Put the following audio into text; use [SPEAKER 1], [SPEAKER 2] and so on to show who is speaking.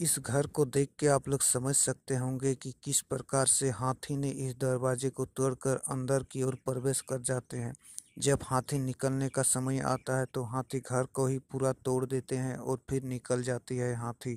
[SPEAKER 1] इस घर को देख के आप लोग समझ सकते होंगे कि किस प्रकार से हाथी ने इस दरवाजे को तोड़कर अंदर की ओर प्रवेश कर जाते हैं जब हाथी निकलने का समय आता है तो हाथी घर को ही पूरा तोड़ देते हैं और फिर निकल जाती है हाथी